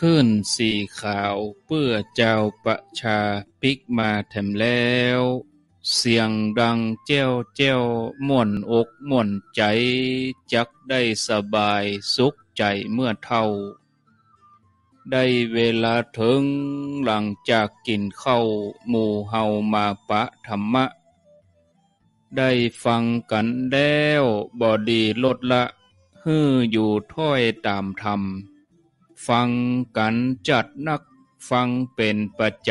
คลื่นสีขาว เพื่อเจ้าประชา ปิกมาแถมแล้ว เสียงดังเจ้าเจ้าม่วนอก ม่วนใจ จักได้สบาย สุขใจเมื่อเท่า ได้เวลาถึง หลังจากกินเข้าหมู่เฮามาปะธรรมะ ได้ฟังกันแล้วบอดีลดละฮืออยู่ถ้อยตามธรรมฟังกันจัดนักฟังเป็นประจ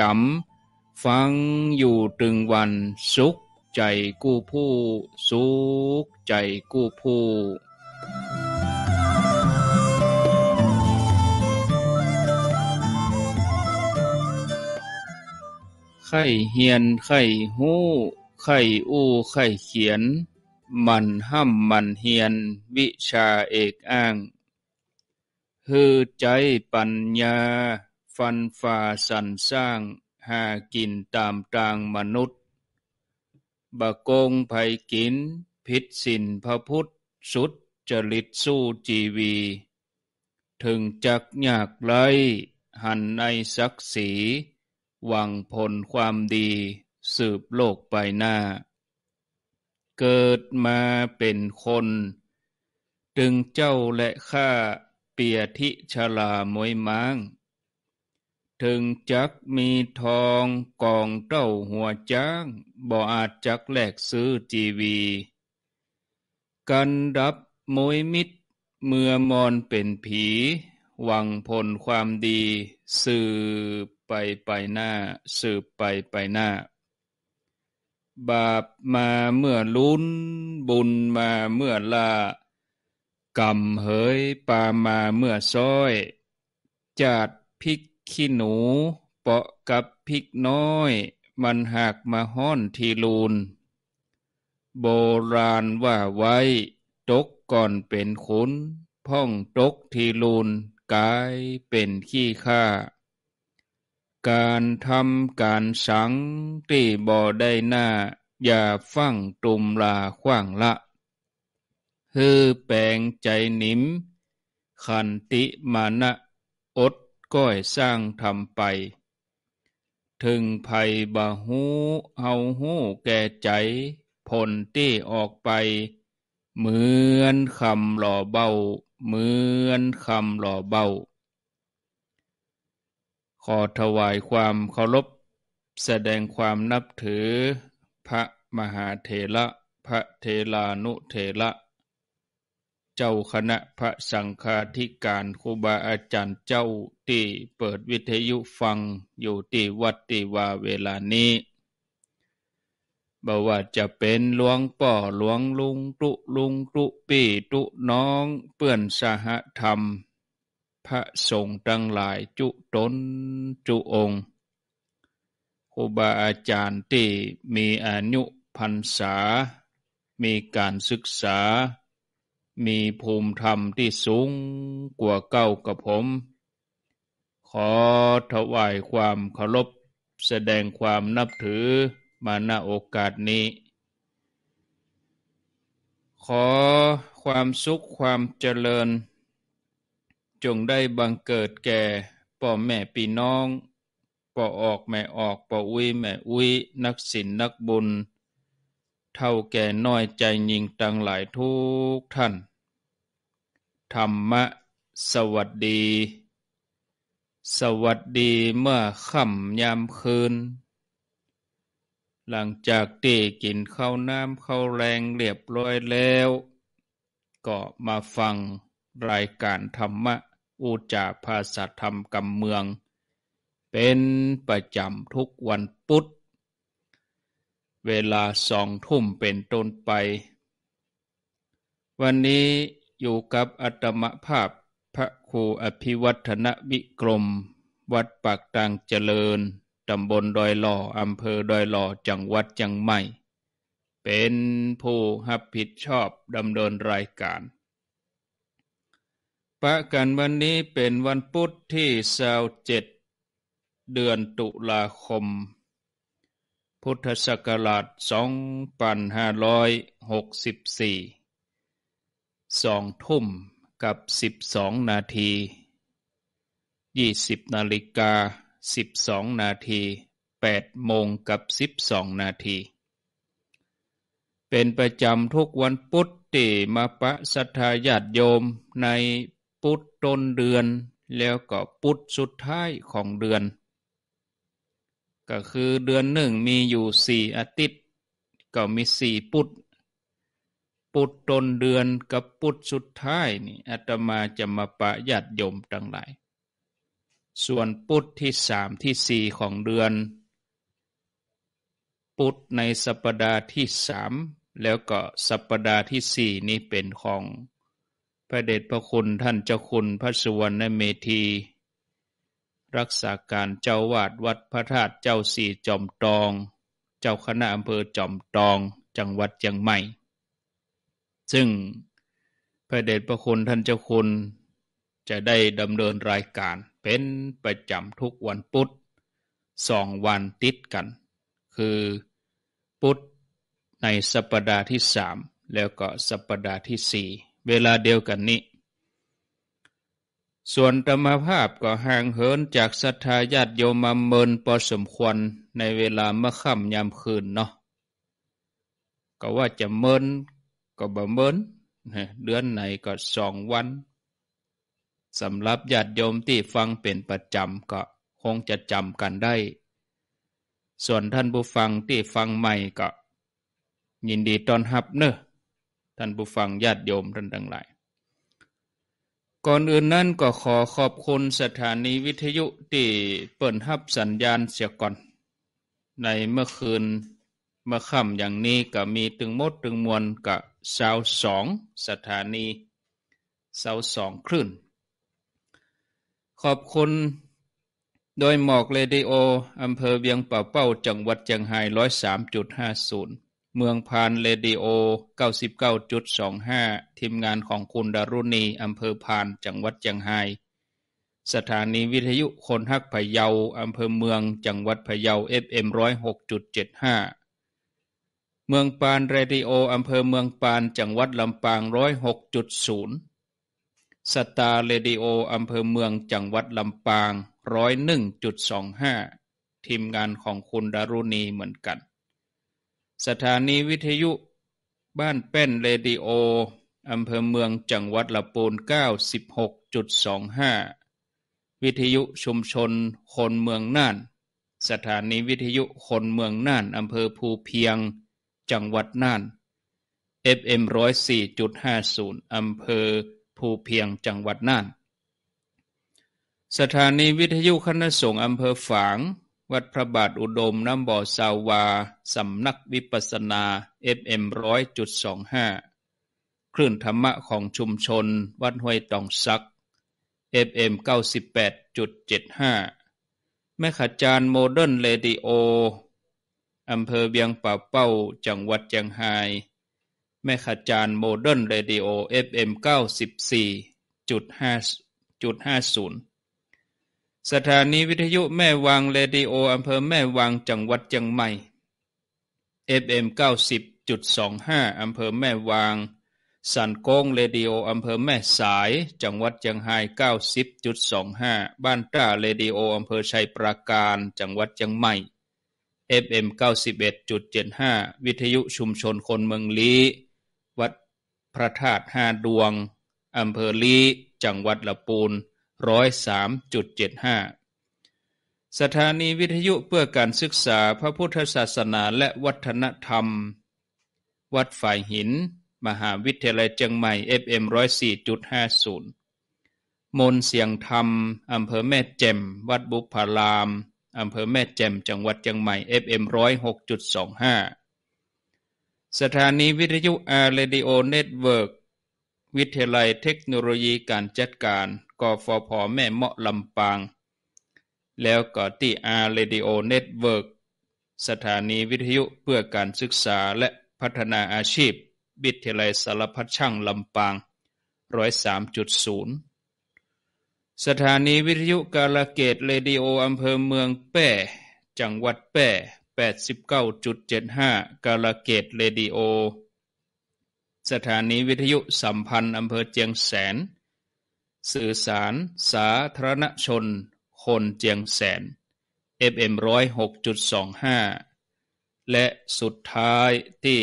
ำ ฟังอยู่ตึงวัน สุขใจกู้ผู้สุขใจกู้ผู้ไข่เฮียนไข่หู้ไข่อู้ไข่เขียน มันห้ำมันเฮียนวิชาเอกอ้างฮือใจปัญญา ฟันฝ่าสันสร้างหากินตามต่างมนุษย์ บะกงภัยกิน พิษสินพระพุทธสุดจริตสู้จีวี ถึงจักยากไรหันในศักดิ์ศรีหวังผลความดีสืบโลกไปหน้า เกิดมาเป็นคนถึงเจ้าและข้าเปียทิชลามวยมังถึงจักมีทองกองเต้าหัวจ้าง บ่อาจจักแหลกซื้อจีวี กันรับมวยมิตร เมื่อมอนเป็นผี หวังผลความดีสืบไปไปหน้าสืบไปไปหน้า บาปมาเมื่อลุ้นบุญมาเมื่อลากำเหยปามาเมื่อซ้อย จาดพิกขี้หนู เปาะกับพิกน้อย มันหักมาห้อนทีลูน โบราณว่าไว้ตกก่อนเป็นขุนพ่องตกทีลูน กายเป็นขี้ข้าการทำการสังที่บ่ได้หน้า อย่าฟั่งตุมลาขว้างละฮือแปลงใจนิม ขันติมานะ อดก้อยสร้างทำไป ถึงภัยบาหูเฮาหูแก่ใจ ผลตี้ออกไป เหมือนคำหล่อเบา เหมือนคำหล่อเบา ขอถวายความเคารพ แสดงความนับถือ พระมหาเถระ พระเทลานุเถระเจ้าคณะพระสังฆาธิการครูบาอาจารย์เจ้า ที่เปิดวิทยุฟังอยู่ที่วัดติวาเวลานี้ บ่ว่าจะเป็นหลวงป่อหลวงลุงตุลุงตุปี่ตุน้องเปื่อนสหธรรม พระสงฆ์ทั้งหลายจุตนจุองค์ครูบาอาจารย์ที่มีอายุพรรษา มีการศึกษามีภูมิธรรมที่สูงกว่าเก้ากับผม ขอถวายความเคารพแสดงความนับถือมาณโอกาสนี้ ขอความสุขความเจริญ จงได้บังเกิดแก่พ่อแม่พี่น้องป่อออกแม่ออกป่ออุ้ยแม่อุ้ยนักศิลนักบุญเท่าแก่น้อยใจยิงตังหลายทุกท่าน ธรรมะสวัสดี สวัสดีเมื่อค่ำยามคืน หลังจากที่กินข้าวน้ำข้าวแรงเรียบร้อยแล้ว ก็มาฟังรายการธรรมะอุจาภาษาธรรมกำเมือง เป็นประจำทุกวันพุธเวลาสองทุ่มเป็นต้นไป วันนี้อยู่กับอัตมภาพพระครูอภิวัฒนวิกรม วัดปากตัางเจริญตำบลดอยหล่ออำเภอดอยหล่อจังหวัดจังไม่ เป็นผู้หับผิดชอบ ดำเนินรายการ ประกันวันนี้เป็นวันพุทธที่สาวเจ็ดเดือนตุลาคมพุทธศักราช 2564สองทุ่มกับ12 นาที 20 นาฬิกา 12 นาที8โมงกับ12 นาที เป็นประจำทุกวันพุทธติมาปะสัทธาญาติโยมในพุธต้นเดือนแล้วก็พุธสุดท้ายของเดือนก็คือเดือนหนึ่งมีอยู่สี่อาทิตย์ก็มีสี่ปุตปุตตนเดือนกับปุตสุดท้ายนี่อาตมาจะมาประหยัดโยมตั้งหลาย ส่วนปุตที่สามที่สี่ของเดือน ปุตในสัปดาห์ที่สามแล้วก็สัปดาห์ที่สี่นี้เป็นของ พระเดชพระคุณท่านเจ้าคุณพระสุวรรณเมธีรักษาการเจ้าวาดวัดพระธาตุเจ้าสี่จอมตอง เจ้าคณะอำเภอจอมตองจังหวัดเชียงใหม่ซึ่ง พระเดชพระคุณท่านเจ้าคุณจะได้ดำเนินรายการเป็นประจำทุกวันพุธสองวันติดกัน คือ พุธใน สัปปดาห์ที่สามแล้วก็สัปปดาห์ที่สี่เวลาเดียวกันนี้ส่วนธรรมภาพก็ห่างเหินจากศรัทธาญาติโยมมาเมินพอสมควรในเวลาเมื่อค่ำยามคืนเนาะก็ว่าจะเมิน ก็บ่เมิน เดือนไหนก็สองวันสำหรับญาติโยมที่ฟังเป็นประจำก็คงจะจำกันได้ ส่วนท่านผู้ฟังที่ฟังใหม่ก็ยินดีตอนรับเนอะท่านผู้ฟังญาติโยมท่านทั้งหลายก่อนอื่นนั้นก็ขอขอบคุณสถานีวิทยุที่เปิดทับสัญญาณเสียก่อน ในเมื่อคืนเมื่อค่ำอย่างนี้ก็มีตึงมดตึงมวลกับสาวสองสถานีสาวสองคลื่น ขอบคุณโดยหมอกเรดิโอ อำเภอเวียงป่าเป้าจังหวัดเชียงไฮยร้อยสามจุดห้าศูนย์เมืองพานเลดิโอ99.25 ทีมงานของคุณดารุณีอำเภอพานจังหวัดเชียงไฮสถานีวิทยุคนฮักพะเยาอำเภอเมืองจังหวัดพะเยา FM 106.75เมืองปานเรดิโออำเภอเมืองปานจังหวัดลำปาง106.0สตาร์เรดิโออำเภอเมืองจังหวัดลำปาง101.25ทีมงานของคุณดารุณีเหมือนกันสถานีวิทยุบ้านเป้นเรดิโออำเภอเมืองจังหวัดละปูน 96.25 วิทยุชุมชนคนเมืองน่าน สถานีวิทยุ คนเมืองน่านอำเภอภูเพียง จังหวัดน่าน FM 104.50อำเภอภูเพียง จังหวัดน่าน สถานีวิทยุคณะสงฆ์อำเภอฝางวัดพระบาทอุดมน้ำบ่อสาวาสำนักวิปัสนา FM 100.25คลื่นธรรมะของชุมชนวัดห้วยตองซัก FM 98.75 แม่ขจารโมเดิร์นเรดิโอ อำเภอเบียงป่าเป้า จังหวัดเจียงไฮยแม่ขจารโมเดิร์นเรดิโอ FM 94.5.50สถานีวิทยุแม่วางเรดิโออำเภอแม่วางจังหวัดเชียงใหม่ FM 90.25 อำเภอแม่วาง สันโกงเรดิโออำเภอแม่สายจังหวัดเชียงราย 90.25 บ้านตราเรดิโออำเภอชัยปราการจังหวัดเชียงใหม่ FM 91.75 วิทยุชุมชนคนเมืองลีวัดพระธาตุห้าดวงอำเภอลีจังหวัดละปูนร้อยสามจุดเจ็ดห้าสถานีวิทยุเพื่อการศึกษาพระพุทธศาสนาและวัฒนธรรม วัดฝ่ายหิน มหาวิทยาลัยเชียงใหม่ FM 104.50มนเสียงธรรม อำเภอแม่แจ่มวัดบุพพาราม อำเภอแม่แจ่มจังหวัดเชียงใหม่ FM 106.25 สถานีวิทยุอาร์เรดิโอเน็ตเวิร์กวิทยาลัยเทคโนโลยีการจัดการ กฟผแม่เมาะลำปาง แล้วก็ที่อาร์เรดิโอเน็ตเวิร์ก สถานีวิทยุเพื่อการศึกษาและพัฒนาอาชีพ วิทยาลัยสารพัดช่างลำปาง103.0 สถานีวิทยุกาลเกตเรดิโออำเภอเมืองแป้จังหวัดแป้89.75 กาลเกตเรดิโอสถานีวิทยุสัมพันธ์อำเภอเจียงแสน สื่อสาร สาธารณชน คนเจียงแสน FM 106.25และสุดท้ายที่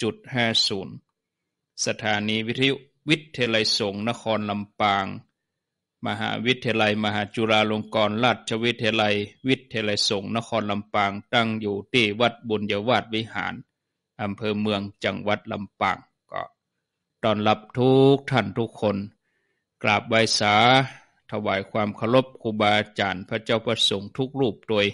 106.50สถานีวิทยุวิทยาลัยสงนครลำปาง มหาวิทยาลัยมหาจุฬาลงกรณราชวิทยาลัยวิทยาลัยสงนครลำปางตั้งอยู่ที่วัดบุญยวาดวิหารอำเภอเมืองจังหวัดลำปางก็ต้อนรับทุกท่านทุกคน กราบไหว้สาถวายความเคารพครูบาอาจารย์ พระเจ้าประสงค์ทุกรูปโดย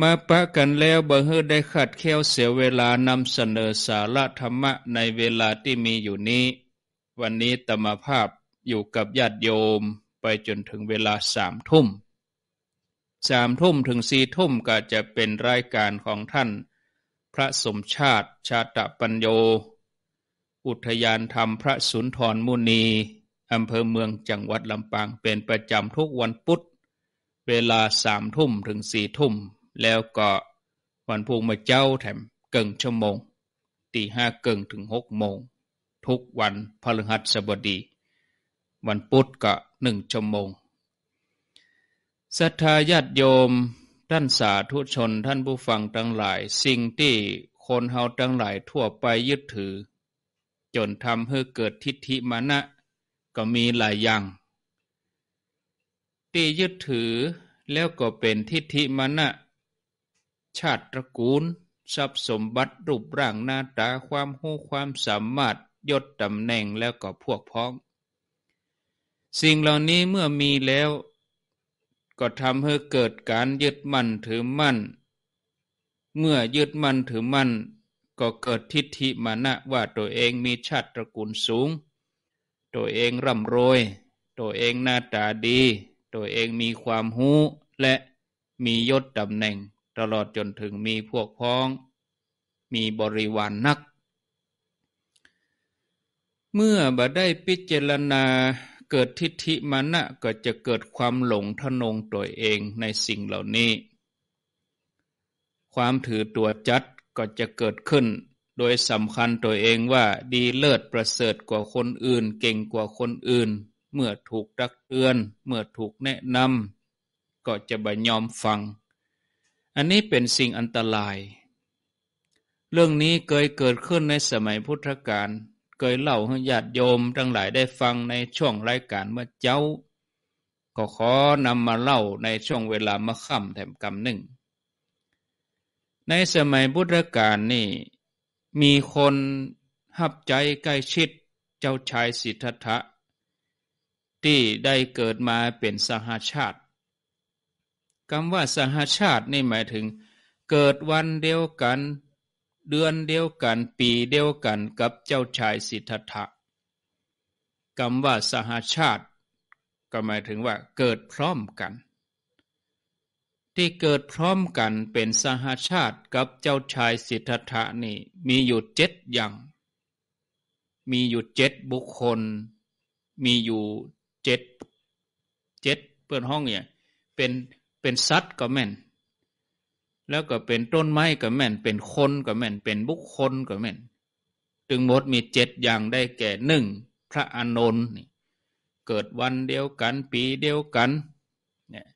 มาปะกันแล้วบ่เฮือได้ขัดแค้วเสียเวลานำเสนอสาระธรรมะในเวลาที่มีอยู่นี้ วันนี้ตมภาพอยู่กับญาติโยมไปจนถึงเวลาสามทุ่มสามทุ่มถึงสี่ทุ่มก็จะเป็นรายการของท่านพระสมชาติชาตะปัญโย อุทยานธรรมพระสุนทรมุนีอำเภอเมืองจังหวัดลำปางเป็นประจำทุกวันพุธ เวลาสามทุ่มถึงสี่ทุ่มแล้วก็วันพุธมาเจ้าแถมเกิงชั่วโมงตีห้าเกิงถึงหกโมง ทุกวันพลหัสบดี วันพุธก็หนึ่งชั่วโมงศรัทธาญาติโยมท่านสาธุชนท่านผู้ฟังทั้งหลายสิ่งที่คนเฮาทั้งหลายทั่วไปยึดถือ จนทำให้เกิดทิฏฐิมานะก็มีหลายอย่างที่ยึดถือแล้วก็เป็นทิฏฐิมานะชาติตระกูลทรัพย์สมบัติรูปร่างหน้าตาความหูความสามารถยศตำแหน่งแล้วก็พวกพ้องสิ่งเหล่านี้เมื่อมีแล้วก็ทำให้เกิดการยึดมั่นถือมั่น เมื่อยึดมั่นถือมั่น ก็เกิดทิฏฐิมานะว่าตัวเองมีชาติตระกูลสูง ตัวเองร่ำรวย ตัวเองหน้าตาดี ตัวเองมีความหู้ และมียศตำแหน่งตลอดจนถึงมีพวกพ้อง มีบริวารนนัก เมื่อบ่ได้พิจารณาเกิดทิฏฐิมานะก็จะเกิดความหลงทนงตัวเองในสิ่งเหล่านี้ ความถือตัวจัดก็จะเกิดขึ้น โดยสำคัญตัวเองว่าดีเลิศประเสริฐกว่าคนอื่นเก่งกว่าคนอื่น เมื่อถูกตักเตือน เมื่อถูกแนะนำก็จะบ่ยอมฟัง อันนี้เป็นสิ่งอันตราย เรื่องนี้เคยเกิดขึ้นในสมัยพุทธกาลเคยเล่าให้ญาติโยมทั้งหลายได้ฟังในช่วงรายการเมื่อเจ้าก็ขอนำมาเล่าในช่วงเวลามาค่ำแถมกำหนึ่งในสมัยบุตรกาลนี่มีคนหับใจใกล้ชิดเจ้าชายสิทธัตถะที่ได้เกิดมาเป็นสหาชาติคำว่าสหาชาตินี่หมายถึงเกิดวันเดียวกันเดือนเดียวกันปีเดียวกันกับเจ้าชายสิทธัตถะคำว่าสหาชาติ ก็หมายถึงว่าเกิดพร้อมกัน ที่เกิดพร้อมกันเป็นสหาชาติกับเจ้าชายสิทธัตถะนี่มีอยู่เจ็ดอย่าง มีอยู่เจ็ดบุคคล มีอยู่เจ็ดเจ็ดเพื่อนห้องเนี่ยเป็นเป็นสัตว์ก็แม่นแล้วก็เป็นต้นไม้ก็แม่น เป็นคนก็แม่น เป็นบุคคลก็แม่นถึงหมดมีเจ็ดอย่างได้แก่หนึ่งพระอานนท์เกิดวันเดียวกันปีเดียวกันเนี่ย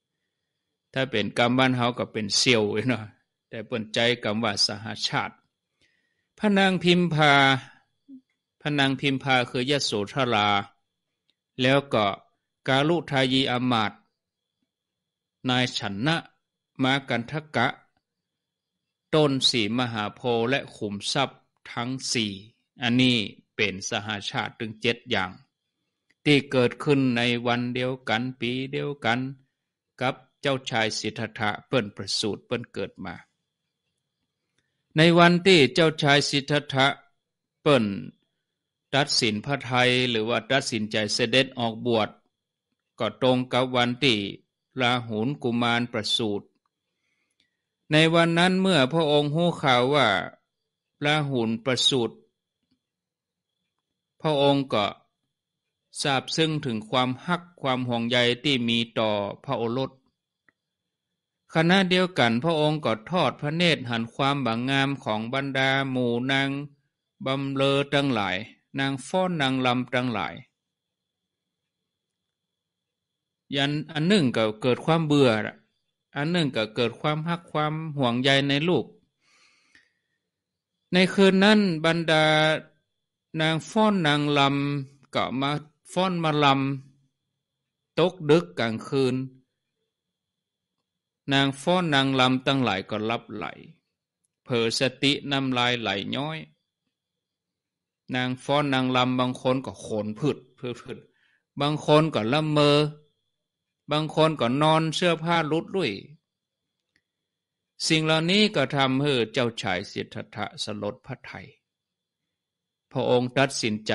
ถ้าเป็นกรรมบ้านเฮาก็เป็นเซียวเนาะแต่ปนใจกรรมว่าสหาชาติ พระนางพิมพาพระนางพิมพาคือยโสธรา แล้วก็กาลุทายีอามาตนายฉันนะมากันทกะต้นสี่มหาโพและขุมทรัพย์ทั้งสี่อันนี้เป็นสหาชาติถึงเจ็ดอย่าง ที่เกิดขึ้นในวันเดียวกันปีเดียวกันกับเจ้าชายสิทธัตถะเปิ้นประสูติเปิ้นเกิดมา ในวันที่เจ้าชายสิทธัตถะเปิ้นตัดสินพระไทยหรือว่าตัดสินใจเสด็จออกบวช ก็ตรงกับวันที่ราหุลกุมารประสูติในวันนั้นเมื่อพระองค์หู้ข่าวว่าละหุนประสูติพระองค์ก็ทราบซึ่งถึงความฮักความห่วงใยที่มีต่อพระโอรสขณะเดียวกันพระองค์ก็ทอดพระเนตรหันความบางงามของบรรดาหมู่นางบำเลอทั้งหลาย นางฟ้อนนางลำทั้งหลาย ยันอันหนึ่งก็เกิดความเบื่ออันหนึ่งก็เกิดความฮักความห่วงใยในลูก ในคืนนั้นบรรดา นางฟ้อนนางลำก็มาฟ้อนมาลำตกดึกกลางคืน นางฟ้อนนางลำตั้งหลายก็รับไหลเผอสตินำลายไหลย้อย นางฟ้อนนางลำบางคนก็โขนพืดพืดบางคนก็ละเมอบางคนก็นอนเสื้อผ้าลุดลุวยสิ่งเหล่านี้ก็ทำให้เจ้าชายสิทธัตถะสลดพระไทย พระองค์ตัดสินใจ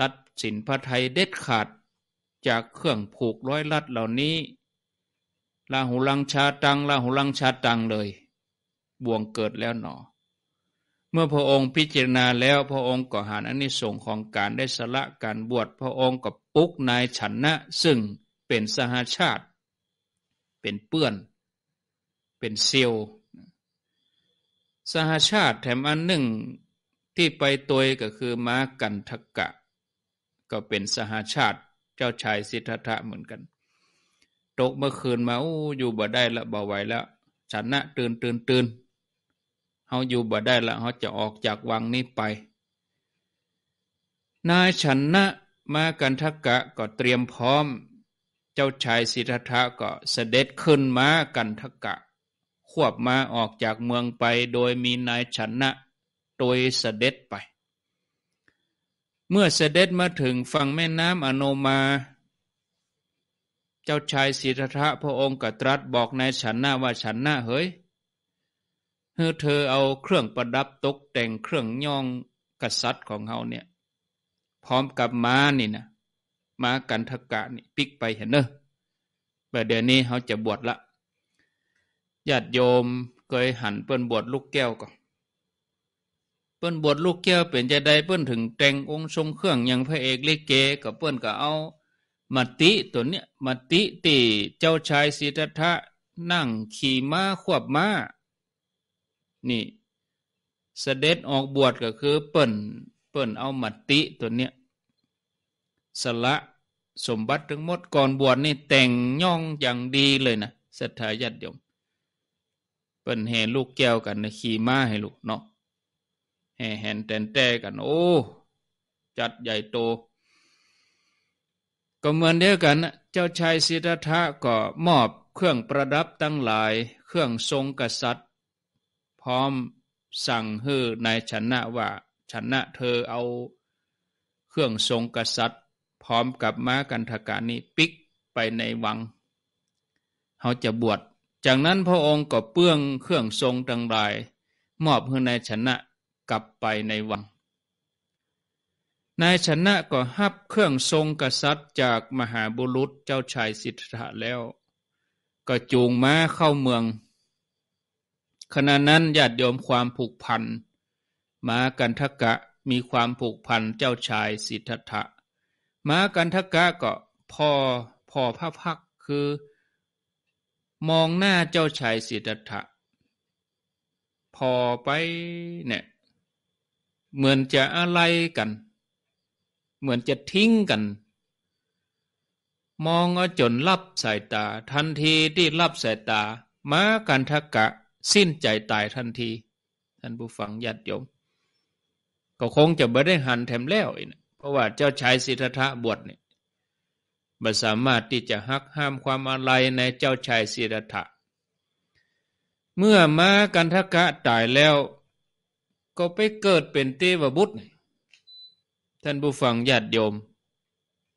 ตัดสินพระไทยเด็ดขาดจากเครื่องผูกร้อยลัดเหล่านี้ลาหุลังชาตังลาหุลังชาตังเลยบ่วงเกิดแล้วหนอ เมื่อพระองค์พิจารณาแล้วพระองค์ก็หานอนนิสงของการได้สละการบวชพระองค์กับปุกนายฉันนะซึ่งเป็นสหาชาติ เป็นเปื้อน เป็นเซลสหาชาติแถมอันหนึ่งที่ไปตัวก็คือม้ากันทกกะก็เป็นสหาชาติเจ้าชายสิทธัตถะเหมือนกัน ตกเมื่อคืนมาอู้อยู่บ่ได้ละบ่ไหวแล้วชนะตื่นตื่นตื่นเขาอยู่บ่ได้ละเขาจะออกจากวังนี้ไป นายชนะมากันทกะก็เตรียมพร้อมเจ้าชายสิทธัตถะก็เสด็จขึ้นม้ากันทกะ ควบมาออกจากเมืองไปโดยมีนายชนะโดยเสด็จไป เมื่อเสด็จมาถึงฝั่งแม่น้ำอโนมา เจ้าชายสิทธัตถะพระองค์กตรัสบอกนายชนะว่าชนะเฮ้ยเฮ้เธอเอาเครื่องประดับตกแต่งเครื่องย่องกษัตริย์ของเขาเนี่ยพร้อมกับม้านี่นะมากันทกะนี่ปิกไปเห็นเนอะประเดี๋ยวนี้เขาจะบวชละ ญาติโยมเคยหันเปิ้นบวชลูกแก้วก่อนเปิ้นบวชลูกแก้วเป็นจะได้เปิ้นถึงแต่งองค์ทรงเครื่องอย่างพระเอกลิเกกับเปิ้นก็เอามาติตัวเนี้ยมาติตีเจ้าชายสิทธัตถะนั่งขี่ม้าควบม้า นี่เสด็จออกบวชก็คือเปิ้นเปิ้นเอามาติตัวเนี้ยสละสมบัติทั้งหมดก่อนบวชนี่แต่งย่องอย่างดีเลยนะศรัทธาญาติโยม เปิ้นแห่ลูกแก้วกันนะขี่ม้าให้ลูกเนาะแห่แหนแตนแต่กันโอ้จัดใหญ่โต ก็เหมือนเดียวกันนะเจ้าชายสิทธัตถะก็มอบเครื่องประดับตั้งหลายเครื่องทรงกษัตริย์ พร้อมสั่งฮือนายชนะว่าชนะเธอเอา เครื่องทรงกษัตริยพร้อมกับม้ากันทกานี้ปิกไปในวัง เขาจะบวช จากนั้นพระองค์ก็เปื้องเครื่องทรงต่างรายมอบให้นายชนะกลับไปในวัง นายชนะก็หับเครื่องทรงกษัตริย์จากมหาบุรุษเจ้าชายสิทธะแล้ว ก็จูงม้าเข้าเมือง ขณะนั้นญาติโยมความผูกพันม้ากันทกะมีความผูกพันเจ้าชายสิทธะมากันทักกะก็พอพอพระพักคือ มองหน้าเจ้าชายสิทธัตถะ พอไปเนี่ยเหมือนจะอะไรกัน เหมือนจะทิ้งกัน มองอจนลับสายตา ทันทีที่ลับสายตามากันทักะสิ้นใจตายทันทีท่านผู้ฟังญาติโยม ก็คงจะไม่ได้หันแถมแล้วอีกนะเพราะว่าเจ้าชายสิทธัตถะบวชเนี่ยมันสามารถที่จะหักห้ามความอะไรในเจ้าชายสิทธัตถะเมื่อมากันทกะตายแล้ว ก็ไปเกิดเป็นเทวบุตร ท่านผู้ฟังญาติโยม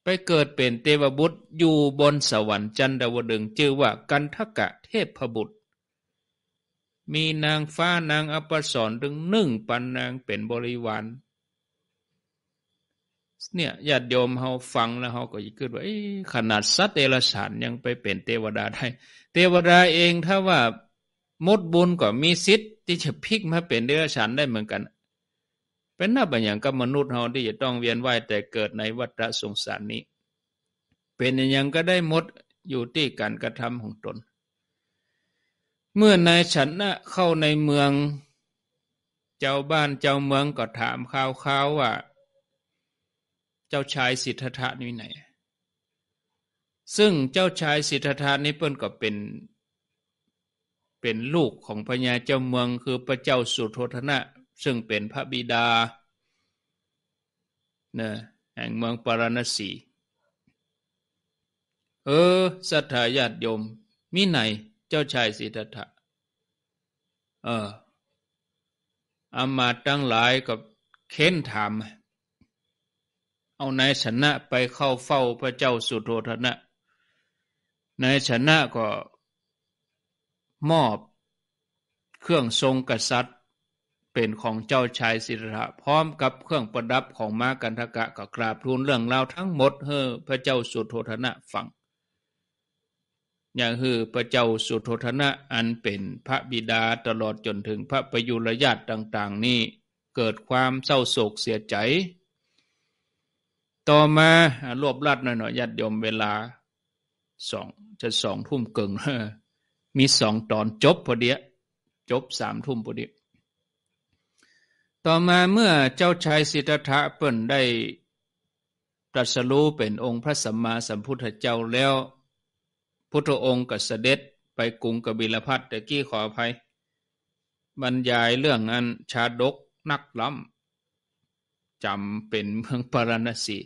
ไปเกิดเป็นเทวบุตรอยู่บนสวรรค์จันดาวดึงชื่อว่ากันทกะเทพบุตร มีนางฟ้านางอัปสรถึงหนึ่งปันนางเป็นบริวารเนี่ยญาติโยมเขาฟังแล้วเขาก็ยิ่งขึ้นว่าขนาดสัตว์เดรัจฉานยังไปเป็นเทวดาได้เทวดาเองถ้าว่ามดบุญก็มีสิทธิ์ที่จะพลิกมาเป็นเดรัจฉานได้เหมือนกัน เป็นหน้าบัญญัติกับมนุษย์เราที่จะต้องเวียนว่ายแต่เกิดในวัฏสงสารนี้ เป็นอย่างก็ได้มดอยู่ที่การกระทำของตน เมื่อนายฉันนะเข้าในเมือง เจ้าบ้านเจ้าเมืองก็ถามข่าวๆว่าเจ้าชายสิทธัตถะนี่ไหน ซึ่งเจ้าชายสิทธัตถะนี่เปิ้นก็เป็น เป็นลูกของพญาเจ้าเมือง คือพระเจ้าสุโธธนะ ซึ่งเป็นพระบิดานะแห่งเมืองปารณสี เออสัทธาญาติโยมมิไหน เจ้าชายสิทธัตถะเอออามาตย์ั้งหลายกับเค้นถามเอานายชนะไปเข้าเฝ้าพระเจ้าสุโธธนะนายชนะก็มอบเครื่องทรงกษัตริย์ เป็นของเจ้าชายสิทธะพร้อมกับเครื่องประดับของม้ากันทกะก็กราบทูลเรื่องราวทั้งหมดเฮอพระเจ้าสุโธธนะฟังอย่างฮือพระเจ้าสุโธธนะ อันเป็นพระบิดาตลอดจนถึงพระประยุรญาติต่าง ๆ นี้ เกิดความเศร้าโศกเสียใจต่อมา รวบรัดหน่อยๆยัดยมเวลาสองจะสองทุ่มเกิงมีสองตอนจบพอดีจบสามทุ่มพอดีต่อมาเมื่อเจ้าชายสิทธัตถะเปิ่นได้ตรัสรู้เป็นองค์พระสัมมาสัมพุทธเจ้าแล้ว พุทธองค์ก็เสด็จไปกรุงกบิลพัทต่กี้ขออภัย บรรยายเรื่องอันชาดกนักล้ำจำเป็นเมืองปารณสี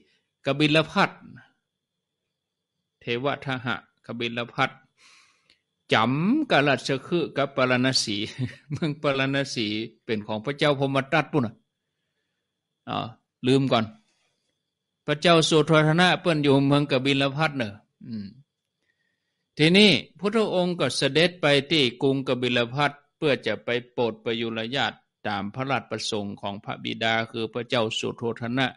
กบิลพัทเทวทหะกบิลพัทจำกาลัชคือกับปารณสีเมืองปารณสีเป็นของพระเจ้าพมตัดปุ่นอ่ะลืมก่อน พระเจ้าโสธรนะเปิ้นอยู่เมืองกบิลพัทเนอะทีนี้พุทธองค์ก็เสด็จไปที่กรุงกบิลพัทเพื่อจะไปโปรดประยุรญาติตามพระราชประสงค์ของพระบิดาคือพระเจ้าสุทธธนะ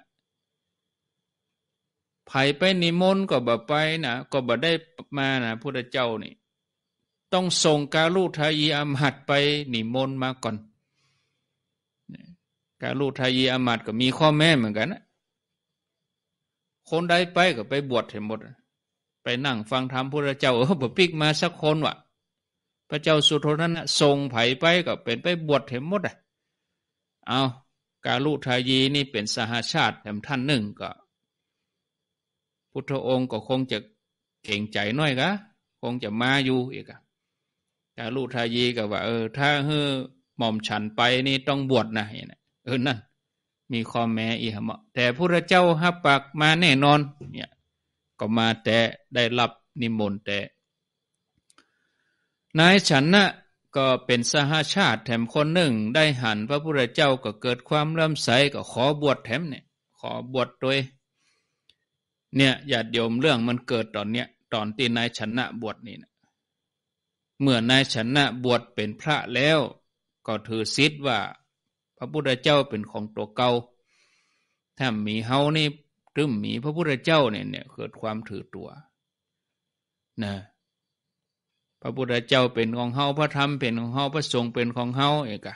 ไผไปนิมนต์ก็บ่ไปนะก็บ่ได้มานะพุทธเจ้านี่ ต้องส่งกาลูทายีอมหัดไปนิมนต์มาก่อน กาลูทายีอมัดก็มีข้อแม่เหมือนกันนะคนใดไป ก็ไปบวชเห็นหมดไปนั่งฟังธรรมพุทธเจ้าเออบ่ปิกมาสักคนวะพระเจ้าสุโธนั้นนะส่งไผ่ไป ก็เป็นไปบวชเห็นหมดอ่ะเอากาลูทายีนี่เป็นสหาชาติแถมท่านหนึ่งก็พุทธองค์ก็คงจะเก่งใจน้อยกะ คงจะมาอยู่อีกอะจารุทายีก็ว่าเออ ถ้าเฮ่อหม่อมฉันไปนี่ต้องบวชนะเนี่ยเออนั่นมีข้อแม้อีหมะแต่พระเจ้าฮับปากมาแน่นอนเนี่ยก็มาแต่ได้รับนิมนต์แต่ นายฉันนะ ก็เป็นสหาชาติแถมคนหนึ่งได้หันพระพุทธเจ้าก็เกิดความเริ่มใส ก็ขอบวชแถมเนี่ย ขอบวชโดยเนี่ยอย่าเด๋ยวเรื่องมันเกิดตอนเนี้ยตอนที่นายชนะบวชนี่นะเมื่อนายชนะบวชเป็นพระแล้ว ก็ถือซิดว่าพระพุทธเจ้าเป็นของตัวเก่าถ้ามีเฮานี่รึมมีพระพุทธเจ้าเนี่ยเนี่ยเกิดความถือตัวนะพระพุทธเจ้าเป็นของเฮาพระธรรมเป็นของเฮาพระสงฆ์เป็นของเฮาเอกะ